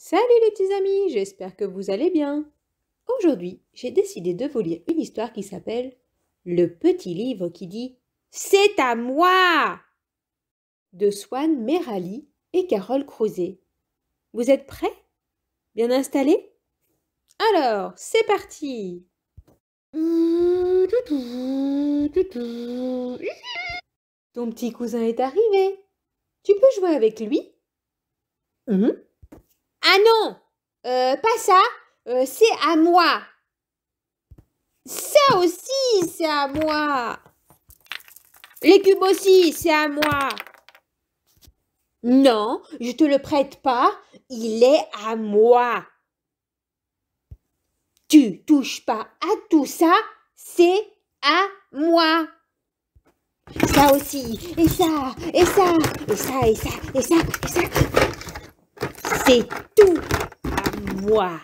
Salut les petits amis, j'espère que vous allez bien. Aujourd'hui, j'ai décidé de vous lire une histoire qui s'appelle Le petit livre qui dit C'est à moi de Swan Merali et Carole Crozet. Vous êtes prêts Bien installés Alors, c'est parti Ton petit cousin est arrivé. Tu peux jouer avec lui mmh. Ah non, euh, pas ça, euh, c'est à moi. Ça aussi, c'est à moi. Les aussi, c'est à moi. Non, je te le prête pas, il est à moi. Tu touches pas à tout ça, c'est à moi. Ça aussi, et ça, et ça, et ça, et ça, et ça, et ça. C'est tout à moi.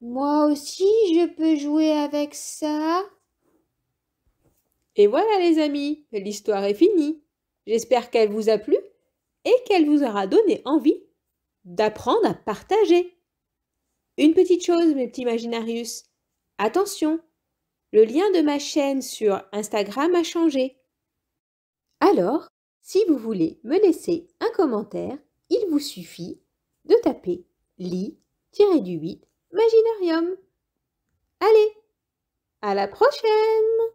Moi aussi, je peux jouer avec ça. Et voilà les amis, l'histoire est finie. J'espère qu'elle vous a plu et qu'elle vous aura donné envie d'apprendre à partager. Une petite chose, mes petits Imaginarius, Attention, le lien de ma chaîne sur Instagram a changé. Alors, si vous voulez me laisser un commentaire, il vous suffit de taper lit-du-8 maginarium. Allez, à la prochaine